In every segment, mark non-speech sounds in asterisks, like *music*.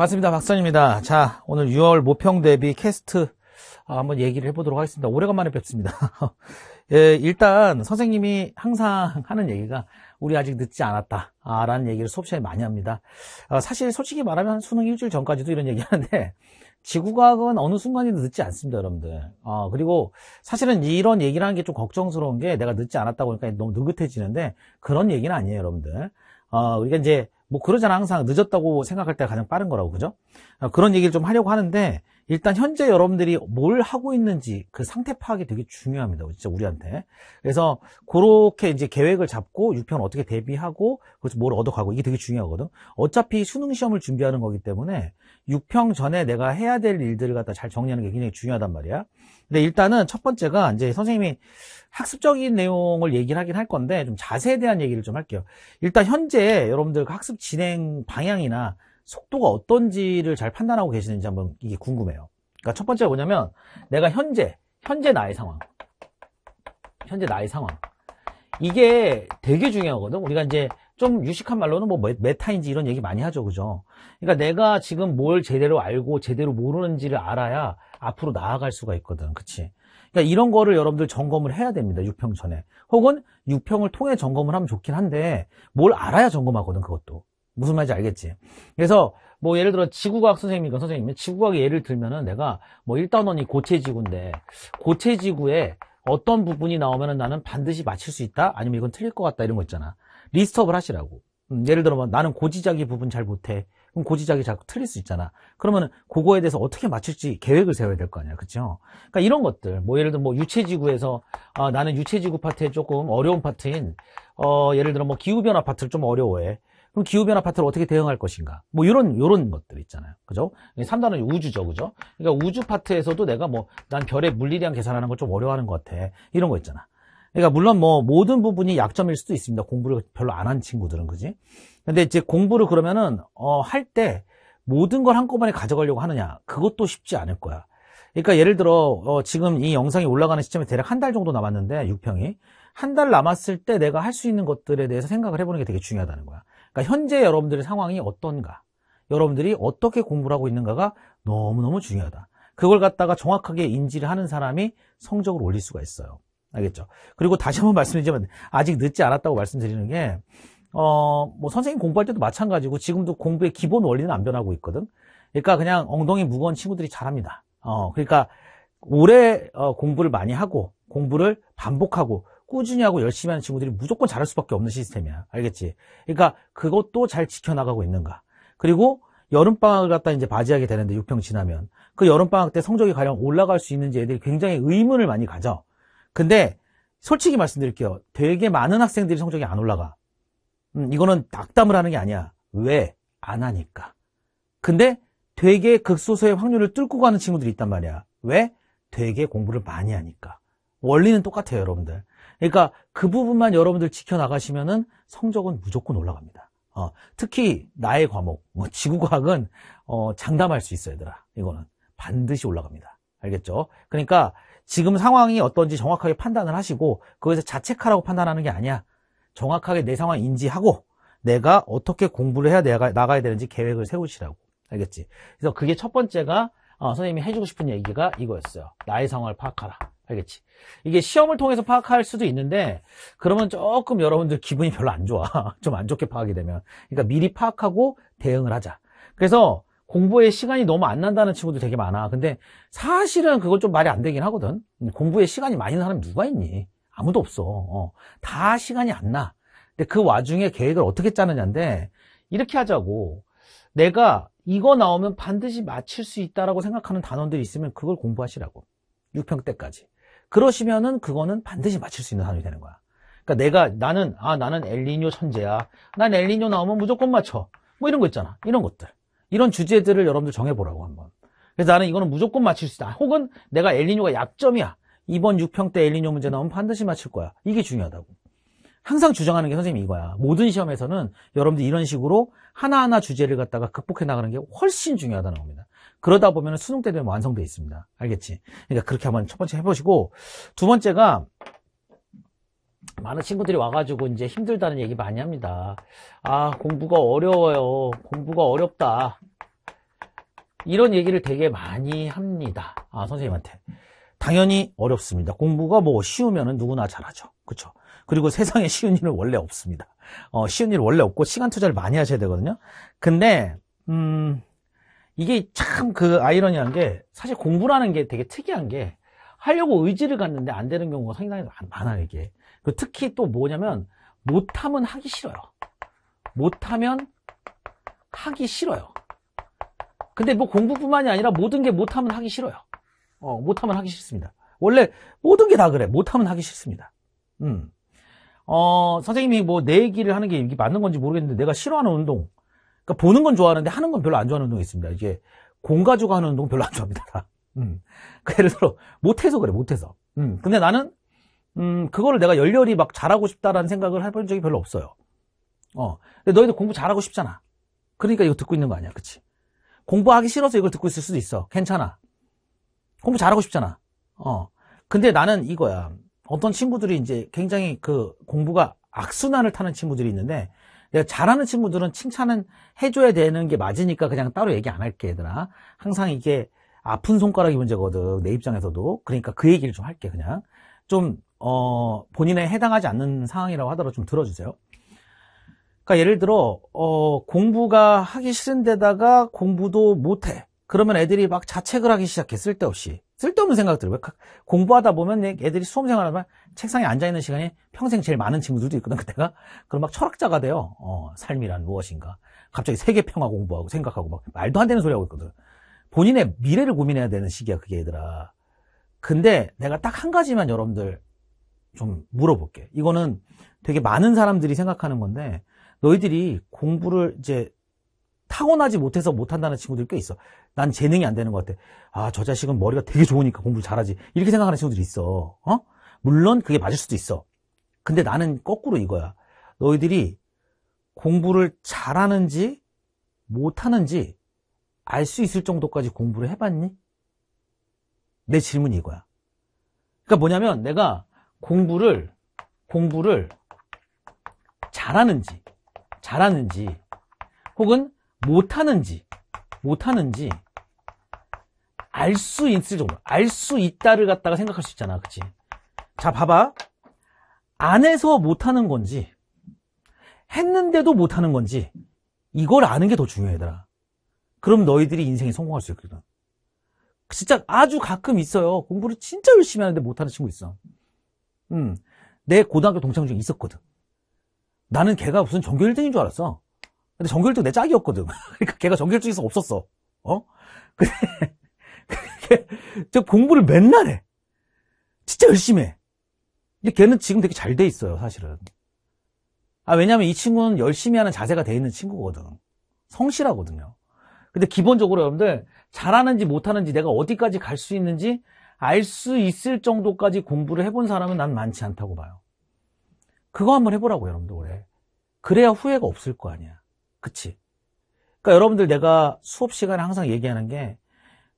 반갑습니다. 박선입니다. 자, 오늘 6월 모평 대비 캐스트 아, 한번 얘기를 해보도록 하겠습니다. 오래간만에 뵙습니다. *laughs* 예, 일단 선생님이 항상 하는 얘기가 우리 아직 늦지 않았다. 아, 라는 얘기를 수업 시간에 많이 합니다. 아, 사실 솔직히 말하면 수능 일주일 전까지도 이런 얘기 하는데 지구과학은 어느 순간에도 늦지 않습니다, 여러분들. 아, 그리고 사실은 이런 얘기라는게 좀 걱정스러운 게 내가 늦지 않았다고 하니까 너무 느긋해지는데 그런 얘기는 아니에요, 여러분들. 어, 우리가 그러니까 이제 뭐 그러잖아 항상 늦었다고 생각할 때가 가장 빠른 거라고 그죠? 어, 그런 얘기를 좀 하려고 하는데 일단 현재 여러분들이 뭘 하고 있는지 그 상태 파악이 되게 중요합니다. 진짜 우리한테. 그래서 그렇게 이제 계획을 잡고 6편 어떻게 대비하고 그래서 뭘 얻어가고 이게 되게 중요하거든. 어차피 수능 시험을 준비하는 거기 때문에 6평 전에 내가 해야 될 일들을 갖다 잘 정리하는 게 굉장히 중요하단 말이야. 근데 일단은 첫 번째가 이제 선생님이 학습적인 내용을 얘기를 하긴 할 건데 좀 자세에 대한 얘기를 좀 할게요. 일단 현재 여러분들 그 학습 진행 방향이나 속도가 어떤지를 잘 판단하고 계시는지 한번 이게 궁금해요. 그러니까 첫 번째가 뭐냐면 내가 현재 현재 나의 상황, 현재 나의 상황 이게 되게 중요하거든. 우리가 이제 좀 유식한 말로는 뭐 메타인지 이런 얘기 많이 하죠, 그죠? 그러니까 내가 지금 뭘 제대로 알고 제대로 모르는지를 알아야 앞으로 나아갈 수가 있거든, 그치 그러니까 이런 거를 여러분들 점검을 해야 됩니다. 6평 전에. 혹은 6평을 통해 점검을 하면 좋긴 한데 뭘 알아야 점검하거든 그것도. 무슨 말인지 알겠지? 그래서 뭐 예를 들어 지구과학 선생님이건 선생님이 지구과학 예를 들면은 내가 뭐 1단원이 고체지구인데 고체지구에 어떤 부분이 나오면은 나는 반드시 맞출수 있다? 아니면 이건 틀릴 것 같다 이런 거 있잖아. 리스트업을 하시라고. 음, 예를 들어 뭐 나는 고지자기 부분 잘 못해. 그럼 고지자기 자꾸 틀릴 수 있잖아. 그러면 은 그거에 대해서 어떻게 맞출지 계획을 세워야 될 거 아니야. 그죠? 그러니까 이런 것들. 뭐 예를 들어 뭐 유체지구에서 아, 나는 유체지구 파트에 조금 어려운 파트인 어, 예를 들어 뭐 기후변화 파트를 좀 어려워해. 그럼 기후변화 파트를 어떻게 대응할 것인가? 뭐 이런 이런 것들 있잖아요. 그죠? 3단은 우주죠. 그죠? 그러니까 우주 파트에서도 내가 뭐 난 별의 물리량 계산하는 걸 좀 어려워하는 것 같아. 이런 거 있잖아. 그러니까 물론 뭐 모든 부분이 약점일 수도 있습니다. 공부를 별로 안 한 친구들은 그지? 근데 이제 공부를 그러면은 어, 할 때 모든 걸 한꺼번에 가져가려고 하느냐? 그것도 쉽지 않을 거야. 그러니까 예를 들어 어, 지금 이 영상이 올라가는 시점에 대략 한 달 정도 남았는데 6평이 한 달 남았을 때 내가 할 수 있는 것들에 대해서 생각을 해보는 게 되게 중요하다는 거야. 그러니까 현재 여러분들의 상황이 어떤가 여러분들이 어떻게 공부를 하고 있는가가 너무너무 중요하다 그걸 갖다가 정확하게 인지를 하는 사람이 성적을 올릴 수가 있어요 알겠죠 그리고 다시 한번 말씀드리지만 아직 늦지 않았다고 말씀드리는 게 어, 뭐 선생님 공부할 때도 마찬가지고 지금도 공부의 기본 원리는 안 변하고 있거든 그러니까 그냥 엉덩이 무거운 친구들이 잘합니다 어, 그러니까 오래 어, 공부를 많이 하고 공부를 반복하고 꾸준히 하고 열심히 하는 친구들이 무조건 잘할 수밖에 없는 시스템이야. 알겠지? 그러니까 그것도 잘 지켜나가고 있는가. 그리고 여름방학을 갖다 이제 맞이하게 되는데 6평 지나면 그 여름방학 때 성적이 가령 올라갈 수 있는지 애들이 굉장히 의문을 많이 가져 근데 솔직히 말씀드릴게요 되게 많은 학생들이 성적이 안 올라가 음, 이거는 낙담을 하는 게 아니야 왜? 안 하니까 근데 되게 극소수의 확률을 뚫고 가는 친구들이 있단 말이야 왜? 되게 공부를 많이 하니까 원리는 똑같아요 여러분들 그러니까 그 부분만 여러분들 지켜나가시면은 성적은 무조건 올라갑니다. 어, 특히 나의 과목, 뭐 지구과학은 어, 장담할 수 있어 얘들아. 이거는 반드시 올라갑니다. 알겠죠? 그러니까 지금 상황이 어떤지 정확하게 판단을 하시고 거기서 자책하라고 판단하는 게 아니야. 정확하게 내 상황 인지하고 내가 어떻게 공부를 해야 내가 나가야 되는지 계획을 세우시라고. 알겠지? 그래서 그게 첫 번째가 어, 선생님이 해주고 싶은 얘기가 이거였어요. 나의 상황을 파악하라. 알겠지? 이게 시험을 통해서 파악할 수도 있는데 그러면 조금 여러분들 기분이 별로 안 좋아. *laughs* 좀 안 좋게 파악이 되면. 그러니까 미리 파악하고 대응을 하자. 그래서 공부에 시간이 너무 안 난다는 친구들 되게 많아. 근데 사실은 그걸 좀 말이 안 되긴 하거든. 공부에 시간이 많이 나는 사람 누가 있니? 아무도 없어. 어. 다 시간이 안 나. 근데 그 와중에 계획을 어떻게 짜느냐인데 이렇게 하자고. 내가 이거 나오면 반드시 맞출수 있다라고 생각하는 단원들이 있으면 그걸 공부하시라고. 6평 때까지. 그러시면은 그거는 반드시 맞출 수 있는 사람이 되는 거야. 그러니까 내가 나는 아 나는 엘리뇨 천재야. 난 엘리뇨 나오면 무조건 맞춰. 뭐 이런 거 있잖아. 이런 것들. 이런 주제들을 여러분들 정해보라고 한번. 그래서 나는 이거는 무조건 맞출 수 있다. 혹은 내가 엘리뇨가 약점이야. 이번 6평 때 엘리뇨 문제 나오면 반드시 맞출 거야. 이게 중요하다고. 항상 주장하는 게 선생님 이거야. 모든 시험에서는 여러분들 이런 식으로 하나하나 주제를 갖다가 극복해 나가는 게 훨씬 중요하다는 겁니다. 그러다 보면 수능 때 되면 뭐 완성돼 있습니다. 알겠지? 그러니까 그렇게 한번 첫 번째 해보시고 두 번째가 많은 친구들이 와가지고 이제 힘들다는 얘기 많이 합니다. 아 공부가 어려워요. 공부가 어렵다. 이런 얘기를 되게 많이 합니다. 아 선생님한테. 당연히 어렵습니다. 공부가 뭐 쉬우면 누구나 잘하죠. 그렇죠 그리고 *laughs* 세상에 쉬운 일은 원래 없습니다. 어, 쉬운 일은 원래 없고 시간 투자를 많이 하셔야 되거든요. 근데 음, 이게 참 그 아이러니한 게 사실 공부라는 게 되게 특이한 게 하려고 의지를 갖는데 안 되는 경우가 상당히 많아요 이게 그 특히 또 뭐냐면 못하면 하기 싫어요 못하면 하기 싫어요 근데 뭐 공부뿐만이 아니라 모든 게 못하면 하기 싫어요 어, 못하면 하기 싫습니다 원래 모든 게 다 그래 못하면 하기 싫습니다 음. 어, 선생님이 뭐 내 얘기를 하는 게 이게 맞는 건지 모르겠는데 내가 싫어하는 운동 그러니까 보는 건 좋아하는데 하는 건 별로 안 좋아하는 운동이 있습니다. 이게 공 가지고 하는 운동 별로 안 좋아합니다. 음. *laughs* 그러니 예를 들어 못해서 그래 못해서. 음. 근데 나는 음 그거를 내가 열렬히 막 잘하고 싶다라는 생각을 해본 적이 별로 없어요. 어. 근데 너희들 공부 잘하고 싶잖아. 그러니까 이거 듣고 있는 거 아니야, 그렇 공부하기 싫어서 이걸 듣고 있을 수도 있어. 괜찮아. 공부 잘하고 싶잖아. 어. 근데 나는 이거야. 어떤 친구들이 이제 굉장히 그 공부가 악순환을 타는 친구들이 있는데 잘하는 친구들은 칭찬은 해줘야 되는 게 맞으니까 그냥 따로 얘기 안 할게 얘들아 항상 이게 아픈 손가락이 문제거든 내 입장에서도 그러니까 그 얘기를 좀 할게 그냥 좀 어, 본인에 해당하지 않는 상황이라고 하더라도 좀 들어주세요 그러니까 예를 들어 어, 공부가 하기 싫은데다가 공부도 못해 그러면 애들이 막 자책을 하기 시작해 쓸데없이 쓸데없는 생각들을 왜 공부하다 보면 애들이 수험생활 하면 책상에 앉아있는 시간이 평생 제일 많은 친구들도 있거든 *laughs* 그때가 그럼 막 철학자가 돼요 어, 삶이란 무엇인가 갑자기 세계평화 공부하고 생각하고 막 말도 안 되는 소리 하고 있거든 본인의 미래를 고민해야 되는 시기야 그게 얘들아 근데 내가 딱 한 가지만 여러분들 좀 물어볼게 이거는 되게 많은 사람들이 생각하는 건데 너희들이 공부를 이제 타고나지 못해서 못한다는 친구들 이꽤 있어. 난 재능이 안 되는 것 같아. 아, 저 자식은 머리가 되게 좋으니까 공부 를 잘하지. 이렇게 생각하는 친구들이 있어. 어? 물론 그게 맞을 수도 있어. 근데 나는 거꾸로 이거야. 너희들이 공부를 잘하는지 못하는지 알 수 있을 정도까지 공부를 해봤니? 내 질문이 이거야. 그러니까 뭐냐면 내가 공부를 공부를 잘하는지 잘하는지 혹은 못하는지 못하는지 알 수 있을 정도 알 수 있다를 갖다가 생각할 수 있잖아 그치 자 봐봐 안 해서 못하는 건지 했는데도 못하는 건지 이걸 아는 게 더중요하더라 그럼 너희들이 인생에 성공할 수 있거든 진짜 아주 가끔 있어요 공부를 진짜 열심히 하는데 못하는 친구 있어 음, 내 고등학교 동창 중에 있었거든 나는 걔가 무슨 전교 1등인 줄 알았어 근데 정규일등 내 짝이었거든. *laughs* 그러니까 걔가 정규일등 에서 없었어. 어? 근데 걔 공부를 맨날 해. 진짜 열심히 해. 근데 걔는 지금 되게 잘 돼 있어요, 사실은. 아, 왜냐면 이 친구는 열심히 하는 자세가 돼 있는 친구거든. 성실하거든요. 근데 기본적으로 여러분들 잘하는지 못하는지 내가 어디까지 갈 수 있는지 알 수 있을 정도까지 공부를 해본 사람은 난 많지 않다고 봐요. 그거 한번 해보라고 여러분들 올해. 그래야 후회가 없을 거 아니야. 그치? 그러니까 여러분들 내가 수업 시간에 항상 얘기하는 게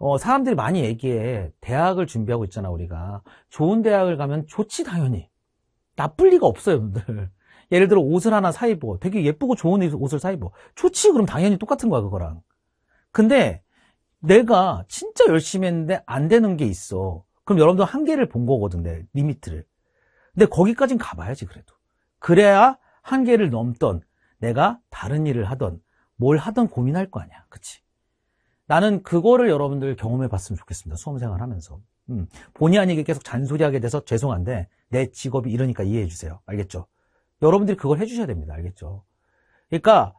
어, 사람들이 많이 얘기해. 대학을 준비하고 있잖아, 우리가. 좋은 대학을 가면 좋지, 당연히. 나쁠 리가 없어요, 여러분들. *laughs* 예를 들어 옷을 하나 사 입어. 되게 예쁘고 좋은 옷을 사 입어. 좋지, 그럼 당연히 똑같은 거야, 그거랑. 근데 내가 진짜 열심히 했는데 안 되는 게 있어. 그럼 여러분들 한계를 본 거거든, 내 리미트를. 근데 거기까진 가봐야지, 그래도. 그래야 한계를 넘던 내가 다른 일을 하던 뭘 하던 고민할 거 아니야. 그치? 나는 그거를 여러분들 경험해 봤으면 좋겠습니다. 수험생활 하면서. 음, 본의 아니게 계속 잔소리하게 돼서 죄송한데 내 직업이 이러니까 이해해 주세요. 알겠죠? 여러분들이 그걸 해주셔야 됩니다. 알겠죠? 그러니까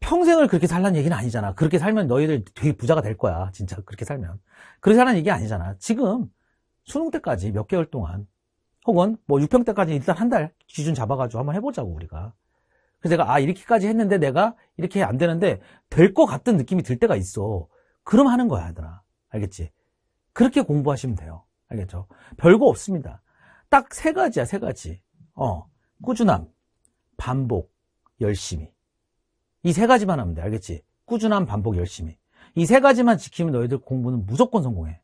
평생을 그렇게 살라는 얘기는 아니잖아. 그렇게 살면 너희들 되게 부자가 될 거야. 진짜 그렇게 살면. 그렇게 살라는 얘기 아니잖아. 지금 수능 때까지 몇 개월 동안 혹은 뭐 6평 때까지 일단 한 달 기준 잡아가지고 한번 해보자고 우리가. 그래서 내가 아 이렇게까지 했는데 내가 이렇게 안 되는데 될 것 같은 느낌이 들 때가 있어. 그럼 하는 거야, 얘들아. 알겠지? 그렇게 공부하시면 돼요. 알겠죠? 별거 없습니다. 딱 세 가지야, 세 가지. 어, 꾸준함, 반복, 열심히. 이 세 가지만 하면 돼, 알겠지? 꾸준함, 반복, 열심히. 이 세 가지만 지키면 너희들 공부는 무조건 성공해.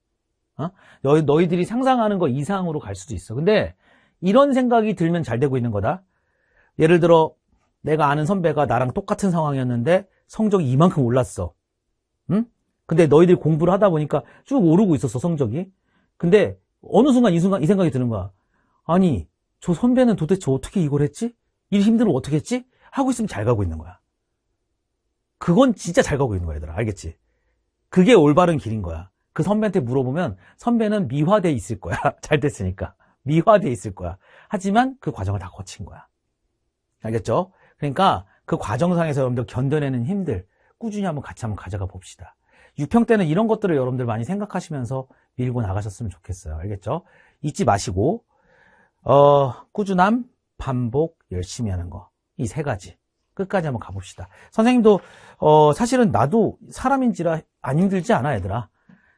어? 너희, 너희들이 상상하는 거 이상으로 갈 수도 있어. 근데 이런 생각이 들면 잘 되고 있는 거다. 예를 들어 내가 아는 선배가 나랑 똑같은 상황이었는데 성적이 이만큼 올랐어. 응? 근데 너희들이 공부를 하다 보니까 쭉 오르고 있었어, 성적이. 근데 어느 순간 이 순간 이 생각이 드는 거야. 아니, 저 선배는 도대체 어떻게 이걸 했지? 일힘들어 어떻게 했지? 하고 있으면 잘 가고 있는 거야. 그건 진짜 잘 가고 있는 거야, 얘들아. 알겠지? 그게 올바른 길인 거야. 그 선배한테 물어보면 선배는 미화돼 있을 거야. *laughs* 잘 됐으니까. 미화돼 있을 거야. 하지만 그 과정을 다 거친 거야. 알겠죠? 그러니까 그 과정상에서 여러분들 견뎌내는 힘들 꾸준히 한번 같이 한번 가져가 봅시다. 6평 때는 이런 것들을 여러분들 많이 생각하시면서 밀고 나가셨으면 좋겠어요. 알겠죠? 잊지 마시고 어, 꾸준함, 반복, 열심히 하는 거. 이 세 가지. 끝까지 한번 가봅시다. 선생님도 어, 사실은 나도 사람인지라 안 힘들지 않아 얘들아.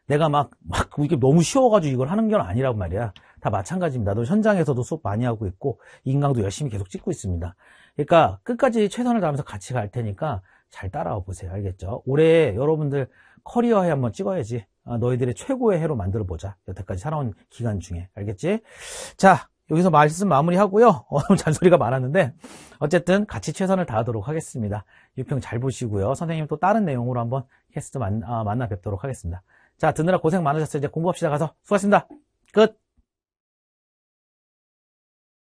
내가 막, 막, 이게 너무 쉬워가지고 이걸 하는 건 아니라고 말이야. 다 마찬가지입니다. 나 현장에서도 수업 많이 하고 있고 인강도 열심히 계속 찍고 있습니다. 그러니까 끝까지 최선을 다하면서 같이 갈 테니까 잘 따라와 보세요. 알겠죠? 올해 여러분들 커리어에 한번 찍어야지. 아, 너희들의 최고의 해로 만들어 보자. 여태까지 살아온 기간 중에. 알겠지? 자, 여기서 말씀 마무리하고요. *laughs* 어, 잔소리가 많았는데 어쨌든 같이 최선을 다하도록 하겠습니다. 유평 잘 보시고요. 선생님 또 다른 내용으로 한번 캐스트 만, 아, 만나 뵙도록 하겠습니다. 자, 듣느라 고생 많으셨어요. 이제 공부합시다 가서 수고하셨습니다. 끝!